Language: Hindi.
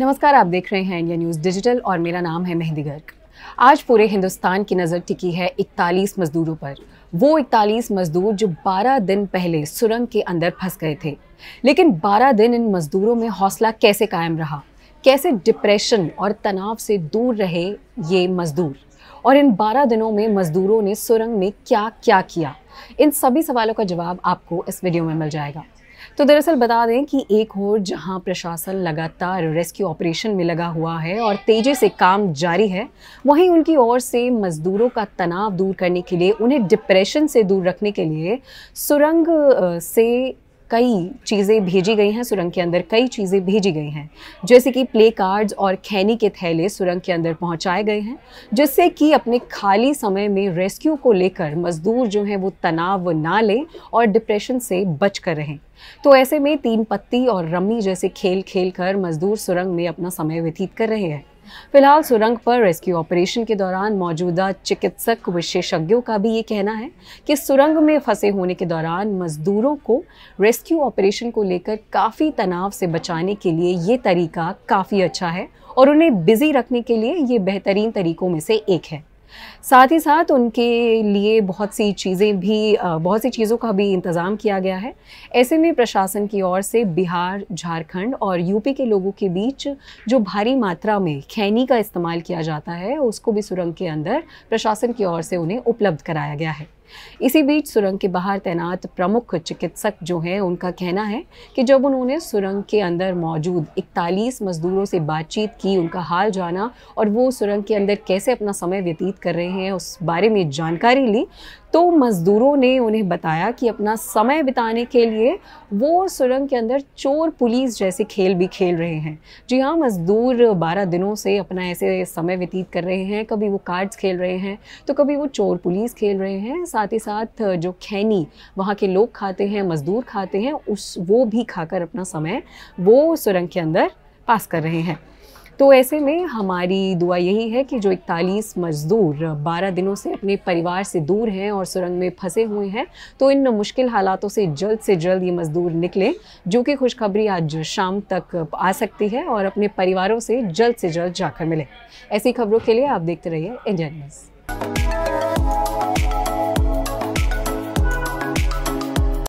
नमस्कार आप देख रहे हैं इंडिया न्यूज़ डिजिटल और मेरा नाम है मेहंदी गर्ग आज पूरे हिंदुस्तान की नज़र टिकी है 41 मजदूरों पर वो 41 मजदूर जो 12 दिन पहले सुरंग के अंदर फंस गए थे लेकिन 12 दिन इन मजदूरों में हौसला कैसे कायम रहा कैसे डिप्रेशन और तनाव से दूर रहे ये मजदूर और इन 12 दिनों में मजदूरों ने सुरंग में क्या क्या किया इन सभी सवालों का जवाब आपको इस वीडियो में मिल जाएगा तो दरअसल बता दें कि एक और जहां प्रशासन लगातार रेस्क्यू ऑपरेशन में लगा हुआ है और तेजी से काम जारी है वहीं उनकी ओर से मजदूरों का तनाव दूर करने के लिए उन्हें डिप्रेशन से दूर रखने के लिए सुरंग से कई चीज़ें भेजी गई हैं सुरंग के अंदर कई चीज़ें भेजी गई हैं जैसे कि प्ले कार्ड्स और खैनी के थैले सुरंग के अंदर पहुंचाए गए हैं जिससे कि अपने खाली समय में रेस्क्यू को लेकर मज़दूर जो हैं वो तनाव ना लें और डिप्रेशन से बच कर रहें तो ऐसे में तीन पत्ती और रम्मी जैसे खेल खेल कर मज़दूर सुरंग में अपना समय व्यतीत कर रहे हैं फिलहाल सुरंग पर रेस्क्यू ऑपरेशन के दौरान मौजूदा चिकित्सक विशेषज्ञों का भी ये कहना है कि सुरंग में फंसे होने के दौरान मजदूरों को रेस्क्यू ऑपरेशन को लेकर काफ़ी तनाव से बचाने के लिए ये तरीका काफ़ी अच्छा है और उन्हें बिजी रखने के लिए ये बेहतरीन तरीकों में से एक है साथ ही साथ उनके लिए बहुत सी चीज़ें भी बहुत सी चीज़ों का भी इंतज़ाम किया गया है ऐसे में प्रशासन की ओर से बिहार झारखंड और यूपी के लोगों के बीच जो भारी मात्रा में खैनी का इस्तेमाल किया जाता है उसको भी सुरंग के अंदर प्रशासन की ओर से उन्हें उपलब्ध कराया गया है इसी बीच सुरंग के बाहर तैनात प्रमुख चिकित्सक जो हैं उनका कहना है कि जब उन्होंने सुरंग के अंदर मौजूद इकतालीस मजदूरों से बातचीत की उनका हाल जाना और वो सुरंग के अंदर कैसे अपना समय व्यतीत कर रहे हैं उस बारे में जानकारी ली तो मज़दूरों ने उन्हें बताया कि अपना समय बिताने के लिए वो सुरंग के अंदर चोर पुलिस जैसे खेल भी खेल रहे हैं जी हाँ मज़दूर बारह दिनों से अपना ऐसे समय व्यतीत कर रहे हैं कभी वो कार्ड्स खेल रहे हैं तो कभी वो चोर पुलिस खेल रहे हैं साथ ही साथ जो खैनी वहाँ के लोग खाते हैं मज़दूर खाते हैं उस वो भी खाकर अपना समय वो सुरंग के अंदर पास कर रहे हैं तो ऐसे में हमारी दुआ यही है कि जो इकतालीस मजदूर बारह दिनों से अपने परिवार से दूर हैं और सुरंग में फंसे हुए हैं तो इन मुश्किल हालातों से जल्द से जल्द ये मज़दूर निकले जो कि खुशखबरी आज शाम तक आ सकती है और अपने परिवारों से जल्द से जल्द जाकर मिले ऐसी खबरों के लिए आप देखते रहिए इंडिया न्यूज़